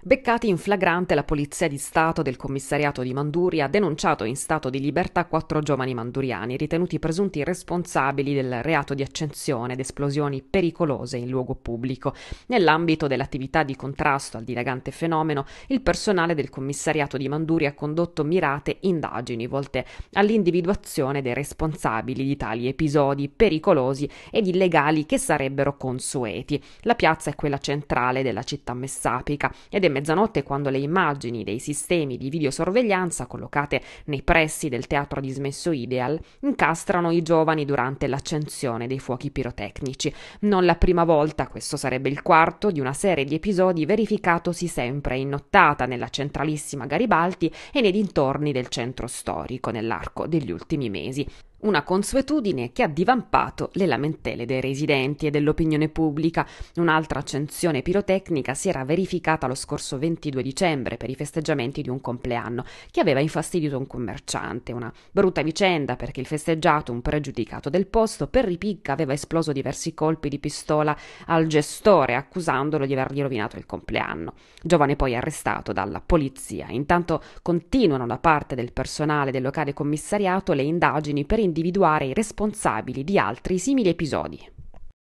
Beccati in flagrante, la Polizia di Stato del commissariato di Manduria ha denunciato in stato di libertà quattro giovani manduriani ritenuti presunti responsabili del reato di accensione ed esplosioni pericolose in luogo pubblico. Nell'ambito dell'attività di contrasto al dilagante fenomeno, il personale del commissariato di Manduria ha condotto mirate indagini volte all'individuazione dei responsabili di tali episodi pericolosi ed illegali che sarebbero consueti. La piazza è quella centrale della città messapica ed è è mezzanotte quando le immagini dei sistemi di videosorveglianza collocate nei pressi del teatro dismesso Ideal incastrano i giovani durante l'accensione dei fuochi pirotecnici. Non la prima volta, questo sarebbe il quarto di una serie di episodi verificatosi sempre in nottata nella centralissima Garibaldi e nei dintorni del centro storico nell'arco degli ultimi mesi. Una consuetudine che ha divampato le lamentele dei residenti e dell'opinione pubblica. Un'altra accensione pirotecnica si era verificata lo scorso 22 dicembre per i festeggiamenti di un compleanno che aveva infastidito un commerciante. Una brutta vicenda perché il festeggiato, un pregiudicato del posto, per ripicca aveva esploso diversi colpi di pistola al gestore accusandolo di avergli rovinato il compleanno. Giovane poi arrestato dalla polizia. Intanto continuano da parte del personale del locale commissariato le indagini per individuare i responsabili di altri simili episodi.